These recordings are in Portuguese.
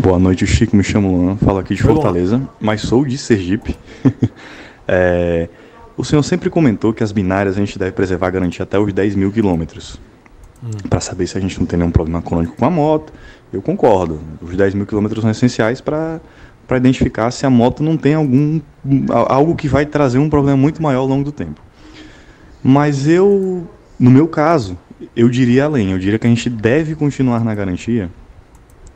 Boa noite, Chico. Me chamo Luan, falo aqui de Fortaleza, mas sou de Sergipe. é, o senhor sempre comentou que as binárias a gente deve preservar a garantia até os 10 mil quilômetros. Hum. Para saber se a gente não tem nenhum problema crônico com a moto. Eu concordo. Os 10 mil quilômetros são essenciais para para identificar se a moto não tem algum algo que vai trazer um problema muito maior ao longo do tempo. Mas eu, no meu caso, eu diria além, eu diria que a gente deve continuar na garantia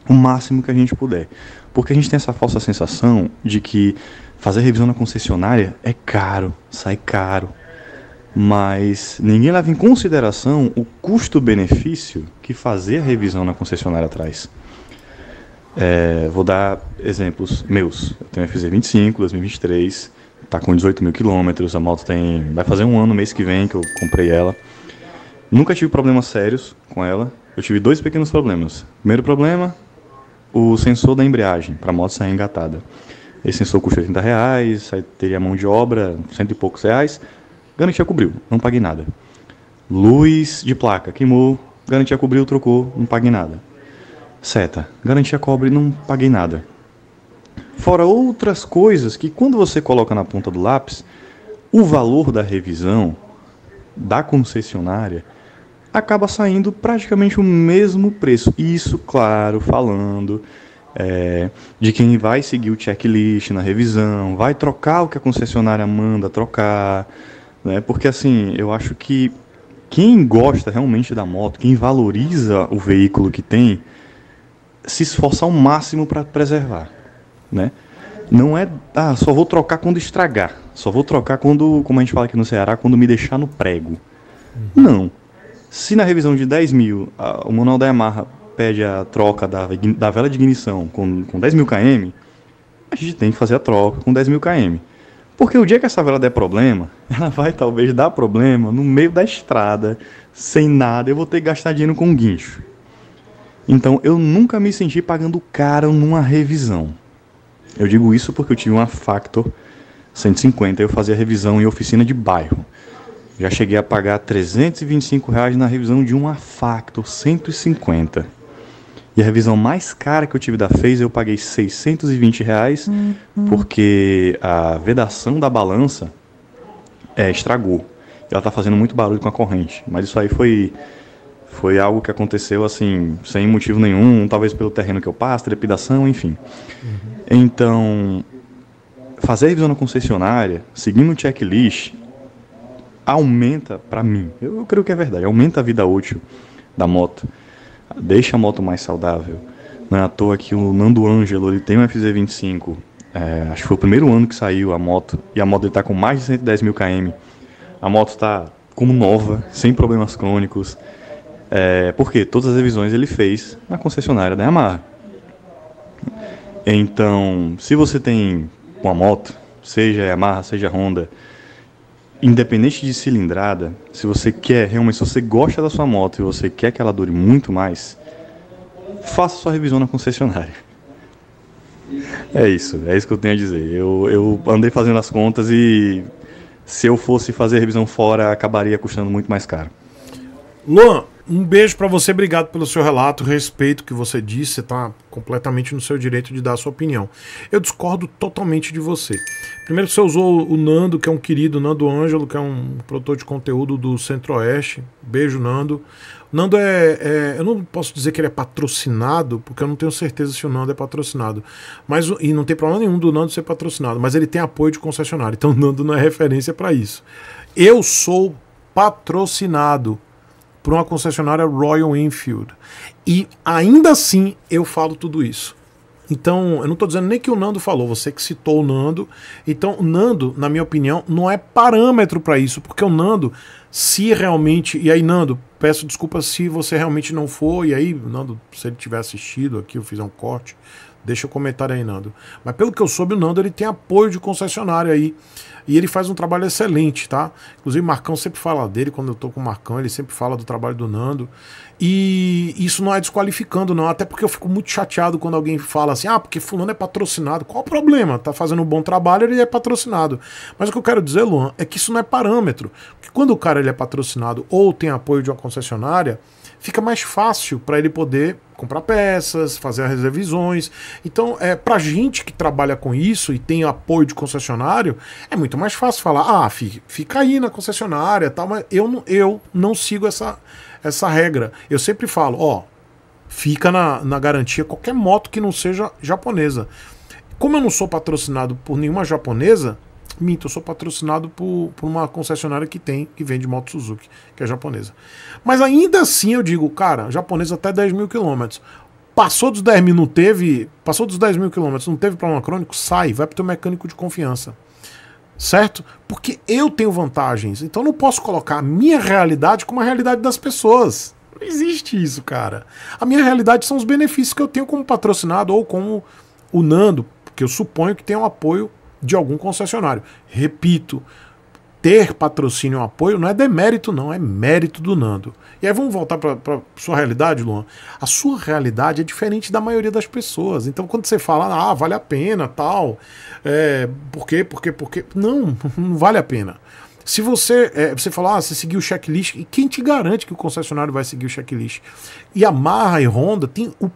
o máximo que a gente puder. Porque a gente tem essa falsa sensação de que fazer revisão na concessionária é caro, sai caro. Mas ninguém leva em consideração o custo-benefício que fazer a revisão na concessionária traz. É, vou dar exemplos meus. Eu tenho FZ25, 2023, está com 18 mil quilômetros, a moto tem. Vai fazer um ano, mês que vem, que eu comprei ela. Nunca tive problemas sérios com ela. Eu tive dois pequenos problemas. Primeiro problema, o sensor da embreagem para moto sair engatada. Esse sensor custa 80 reais, teria mão de obra, cento e poucos reais. Garantia cobriu, não paguei nada. Luz de placa, queimou, garantia cobriu, trocou, não paguei nada. Seta, garantia cobre, não paguei nada. Fora outras coisas que quando você coloca na ponta do lápis, o valor da revisão da concessionária acaba saindo praticamente o mesmo preço. Isso, claro, falando é, de quem vai seguir o checklist na revisão, vai trocar o que a concessionária manda trocar, né? Porque assim, eu acho que quem gosta realmente da moto, quem valoriza o veículo que tem, se esforça ao máximo para preservar, né? Não é, ah, só vou trocar quando estragar, só vou trocar quando, como a gente fala aqui no Ceará, quando me deixar no prego. Uhum. Não se na revisão de 10 mil a, o manual da Yamaha pede a troca da, da vela de ignição com, com 10 mil km, a gente tem que fazer a troca com 10 mil km. Porque o dia que essa vela der problema, ela vai talvez dar problema no meio da estrada, sem nada, eu vou ter que gastar dinheiro com um guincho. Então eu nunca me senti pagando caro numa revisão. Eu digo isso porque eu tive uma Factor 150 eu fazia revisão em oficina de bairro. Já cheguei a pagar 325 reais na revisão de uma Factor 150. E a revisão mais cara que eu tive da Fez eu paguei 620 reais, uhum. porque a vedação da balança é, estragou. Ela tá fazendo muito barulho com a corrente. Mas isso aí foi foi algo que aconteceu assim, sem motivo nenhum, talvez pelo terreno que eu passo, trepidação, enfim. Uhum. Então, fazer a revisão na concessionária, seguindo o checklist, aumenta para mim. Eu, eu, creio que é verdade, aumenta a vida útil da moto, deixa a moto mais saudável. Não é à toa que o Nando Ângelo ele tem um FZ25, é, acho que foi o primeiro ano que saiu a moto, e a moto está com mais de 110 mil km. A moto está como nova, sem problemas crônicos, é, porque todas as revisões ele fez na concessionária da Yamaha. Então, se você tem uma moto, seja Yamaha, seja Honda, Independente de cilindrada, se você quer realmente, se você gosta da sua moto e você quer que ela dure muito mais, faça sua revisão na concessionária. É isso, é isso que eu tenho a dizer. Eu, eu andei fazendo as contas e se eu fosse fazer revisão fora, acabaria custando muito mais caro. Luan, um beijo para você, obrigado pelo seu relato, respeito que você disse, você está completamente no seu direito de dar a sua opinião. Eu discordo totalmente de você. Primeiro você usou o Nando, que é um querido, Nando Ângelo, que é um produtor de conteúdo do Centro-Oeste. Beijo, Nando. Nando é, é, Eu não posso dizer que ele é patrocinado, porque eu não tenho certeza se o Nando é patrocinado. Mas, e não tem problema nenhum do Nando ser patrocinado, mas ele tem apoio de concessionário. Então o Nando não é referência para isso. Eu sou patrocinado por uma concessionária Royal Enfield. E ainda assim eu falo tudo isso. Então, eu não estou dizendo nem que o Nando falou, você que citou o Nando. Então, o Nando, na minha opinião, não é parâmetro para isso, porque o Nando, se realmente. E aí, Nando, peço desculpa se você realmente não for, e aí, Nando, se ele tiver assistido aqui, eu fiz um corte Deixa o comentário aí, Nando. Mas pelo que eu soube, o Nando ele tem apoio de concessionária aí. E ele faz um trabalho excelente, tá? Inclusive, o Marcão sempre fala dele. Quando eu tô com o Marcão, ele sempre fala do trabalho do Nando. E isso não é desqualificando, não. Até porque eu fico muito chateado quando alguém fala assim: ah, porque Fulano é patrocinado. Qual o problema? Tá fazendo um bom trabalho, ele é patrocinado. Mas o que eu quero dizer, Luan, é que isso não é parâmetro. Porque quando o cara ele é patrocinado ou tem apoio de uma concessionária fica mais fácil para ele poder comprar peças, fazer as revisões. Então, é, para gente que trabalha com isso e tem apoio de concessionário, é muito mais fácil falar: ah, fica aí na concessionária, tal. Mas eu não, eu não sigo essa, essa regra. Eu sempre falo: ó, fica na, na garantia qualquer moto que não seja japonesa. Como eu não sou patrocinado por nenhuma japonesa, Minto, eu sou patrocinado por, por uma concessionária que tem, que vende moto Suzuki, que é japonesa. Mas ainda assim eu digo, cara, japonesa até 10 mil quilômetros. Passou dos 10 mil, não teve. Passou dos 10 mil quilômetros, não teve problema crônico, sai, vai pro teu mecânico de confiança. Certo? Porque eu tenho vantagens. Então não posso colocar a minha realidade como a realidade das pessoas. Não existe isso, cara. A minha realidade são os benefícios que eu tenho como patrocinado ou como o Nando, que eu suponho que tem um apoio de algum concessionário. Repito, ter patrocínio e apoio não é demérito, não, é mérito do Nando. E aí vamos voltar para sua realidade, Luan. A sua realidade é diferente da maioria das pessoas. Então quando você fala, ah, vale a pena, tal, é, por quê, por quê, por quê? Não, não vale a pena. Se você, é, você falar, ah, você seguiu o checklist, e quem te garante que o concessionário vai seguir o checklist? Marra e Honda tem o,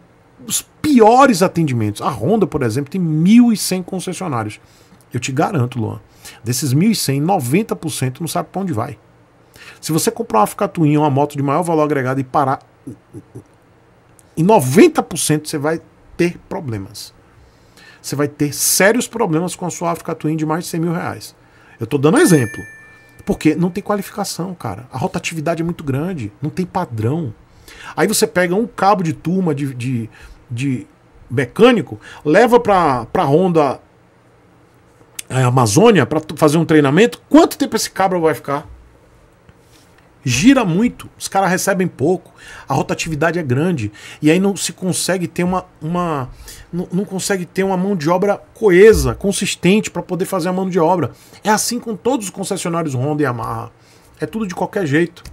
os piores atendimentos. A Honda, por exemplo, tem 1.100 concessionários. Eu te garanto, Luan, desses 1.100, 90% não sabe para onde vai. Se você comprar uma Ficatuinha, uma moto de maior valor agregado e parar, em 90% você vai ter problemas. Você vai ter sérios problemas com a sua Twin de mais de 100 mil reais. Eu estou dando exemplo. Porque não tem qualificação, cara. A rotatividade é muito grande, não tem padrão. Aí você pega um cabo de turma de, de, de mecânico, leva para a Honda a Amazônia para fazer um treinamento, quanto tempo esse cabra vai ficar? Gira muito, os caras recebem pouco, a rotatividade é grande, e aí não se consegue ter uma. uma não, não consegue ter uma mão de obra coesa, consistente para poder fazer a mão de obra. É assim com todos os concessionários Honda e Yamaha. É tudo de qualquer jeito.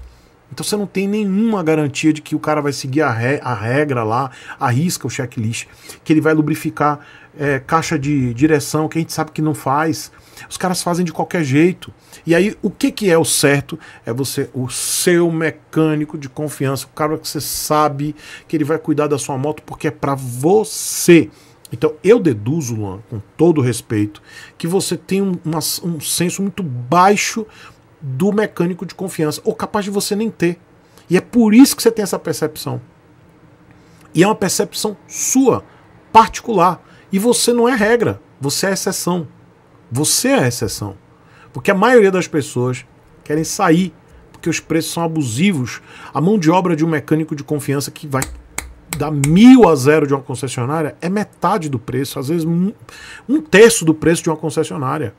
Então você não tem nenhuma garantia de que o cara vai seguir a, re, a regra lá, arrisca o checklist, que ele vai lubrificar é, caixa de direção, que a gente sabe que não faz. Os caras fazem de qualquer jeito. E aí, o que, que é o certo? É você, o seu mecânico de confiança, o cara que você sabe que ele vai cuidar da sua moto porque é para você. Então, eu deduzo, Luan, com todo respeito, que você tem um, uma, um senso muito baixo do mecânico de confiança, ou capaz de você nem ter. E é por isso que você tem essa percepção. E é uma percepção sua, particular. E você não é regra, você é exceção. Você é a exceção. Porque a maioria das pessoas querem sair porque os preços são abusivos. A mão de obra de um mecânico de confiança que vai dar mil a zero de uma concessionária é metade do preço, às vezes um, um terço do preço de uma concessionária.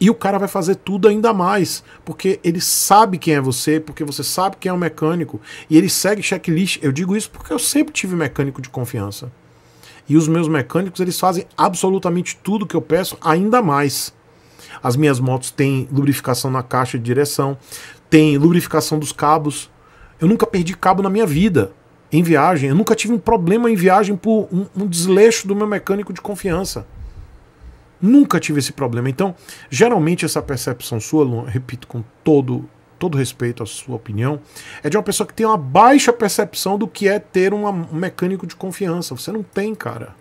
E o cara vai fazer tudo ainda mais, porque ele sabe quem é você, porque você sabe quem é o mecânico, e ele segue checklist. Eu digo isso porque eu sempre tive mecânico de confiança. E os meus mecânicos, eles fazem absolutamente tudo que eu peço, ainda mais. As minhas motos têm lubrificação na caixa de direção, tem lubrificação dos cabos. Eu nunca perdi cabo na minha vida em viagem. Eu nunca tive um problema em viagem por um, um desleixo do meu mecânico de confiança. Nunca tive esse problema. Então, geralmente essa percepção sua, Luan, repito com todo todo respeito à sua opinião, é de uma pessoa que tem uma baixa percepção do que é ter uma, um mecânico de confiança. Você não tem, cara.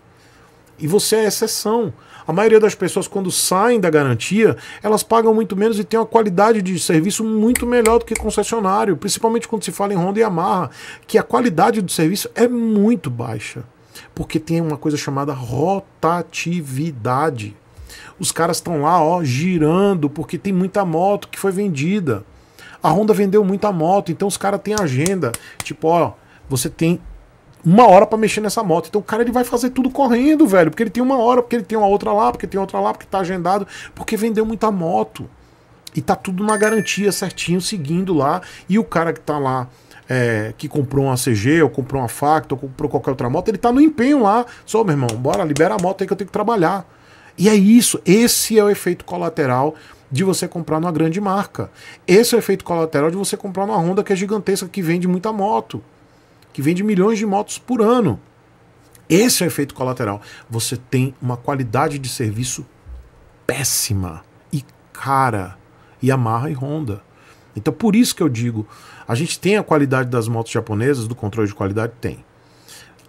E você é exceção. A maioria das pessoas, quando saem da garantia, elas pagam muito menos e têm uma qualidade de serviço muito melhor do que concessionário, principalmente quando se fala em Honda e Yamaha, que a qualidade do serviço é muito baixa, porque tem uma coisa chamada rotatividade. Os caras estão lá, ó, girando, porque tem muita moto que foi vendida. A Honda vendeu muita moto, então os caras têm agenda. Tipo, ó, você tem uma hora para mexer nessa moto. Então o cara ele vai fazer tudo correndo, velho, porque ele tem uma hora, porque ele tem uma outra lá, porque tem outra lá, porque tá agendado, porque vendeu muita moto. E tá tudo na garantia certinho, seguindo lá. E o cara que tá lá é, que comprou uma CG, ou comprou uma Factor, ou comprou qualquer outra moto, ele tá no empenho lá. Só, meu irmão, bora, libera a moto aí que eu tenho que trabalhar. E é isso, esse é o efeito colateral de você comprar numa grande marca. Esse é o efeito colateral de você comprar numa Honda que é gigantesca, que vende muita moto, que vende milhões de motos por ano. Esse é o efeito colateral. Você tem uma qualidade de serviço péssima e cara. E amarra e Honda. Então por isso que eu digo, a gente tem a qualidade das motos japonesas, do controle de qualidade tem.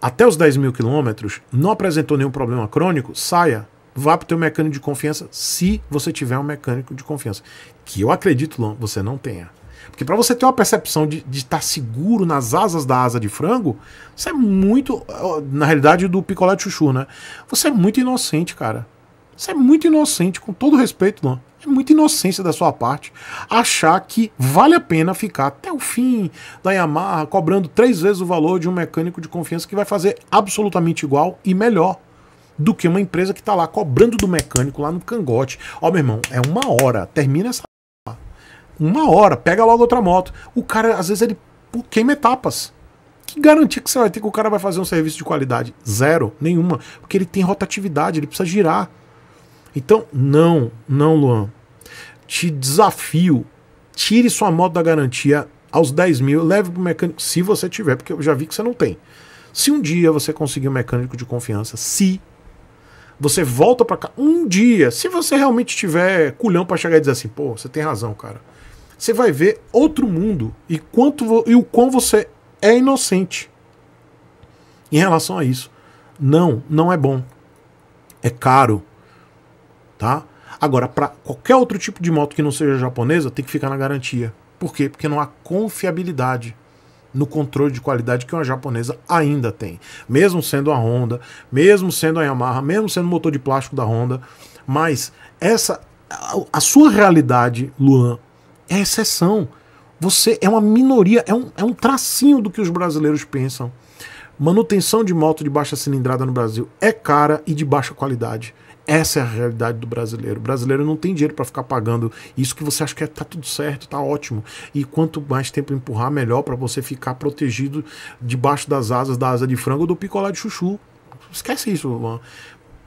Até os 10 mil quilômetros, não apresentou nenhum problema crônico, saia. Vá para o teu mecânico de confiança, se você tiver um mecânico de confiança. Que eu acredito, Luan, você não tenha. Porque para você ter uma percepção de estar tá seguro nas asas da asa de frango, você é muito. Na realidade, do picolé de chuchu, né? Você é muito inocente, cara. Você é muito inocente, com todo respeito, Luan. É muita inocência da sua parte achar que vale a pena ficar até o fim da Yamaha cobrando três vezes o valor de um mecânico de confiança que vai fazer absolutamente igual e melhor do que uma empresa que está lá cobrando do mecânico lá no cangote. Ó, meu irmão, é uma hora, termina essa. Uma hora, pega logo outra moto. O cara, às vezes, ele queima etapas. Que garantia que você vai ter que o cara vai fazer um serviço de qualidade? Zero, nenhuma. Porque ele tem rotatividade, ele precisa girar. Então, não, não, Luan. Te desafio. Tire sua moto da garantia aos 10 mil, leve para o mecânico, se você tiver, porque eu já vi que você não tem. Se um dia você conseguir um mecânico de confiança, se você volta para cá um dia, se você realmente tiver culhão para chegar e dizer assim, pô, você tem razão, cara. Você vai ver outro mundo e quanto e o quão você é inocente em relação a isso. Não, não é bom. É caro, tá? Agora, para qualquer outro tipo de moto que não seja japonesa, tem que ficar na garantia. Por quê? Porque não há confiabilidade no controle de qualidade que uma japonesa ainda tem. Mesmo sendo a Honda, mesmo sendo a Yamaha, mesmo sendo o motor de plástico da Honda, mas essa a sua realidade, Luan, é exceção. Você é uma minoria, é um, é um tracinho do que os brasileiros pensam. Manutenção de moto de baixa cilindrada no Brasil é cara e de baixa qualidade. Essa é a realidade do brasileiro. O brasileiro não tem dinheiro para ficar pagando isso que você acha que está é, tudo certo, está ótimo. E quanto mais tempo empurrar, melhor para você ficar protegido debaixo das asas da asa de frango ou do picolé de chuchu. Esquece isso, mano.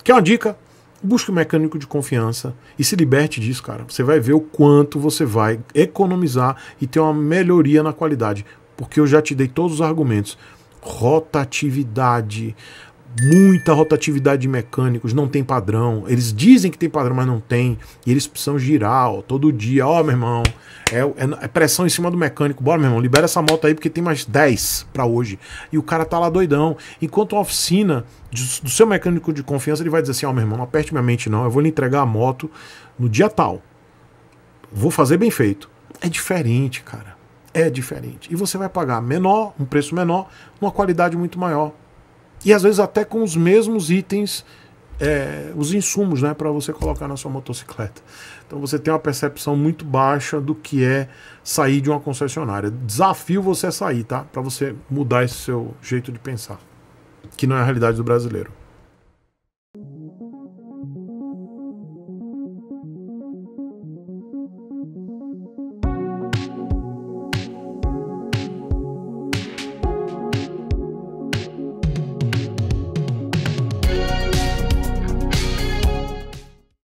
Quer uma dica? Busque um mecânico de confiança e se liberte disso, cara. Você vai ver o quanto você vai economizar e ter uma melhoria na qualidade. Porque eu já te dei todos os argumentos. Rotatividade muita rotatividade de mecânicos, não tem padrão. Eles dizem que tem padrão, mas não tem. E eles precisam girar ó, todo dia. Ó, meu irmão, é, é, é, pressão em cima do mecânico. Bora, meu irmão, libera essa moto aí porque tem mais 10 para hoje. E o cara tá lá doidão. Enquanto a oficina de, do seu mecânico de confiança, ele vai dizer assim: Ó, meu irmão, não aperte minha mente, não. Eu vou lhe entregar a moto no dia tal. Vou fazer bem feito. É diferente, cara. É diferente. E você vai pagar menor, um preço menor, uma qualidade muito maior e às vezes até com os mesmos itens, é, os insumos né, para você colocar na sua motocicleta. Então você tem uma percepção muito baixa do que é sair de uma concessionária. Desafio você a sair, tá? Para você mudar esse seu jeito de pensar, que não é a realidade do brasileiro.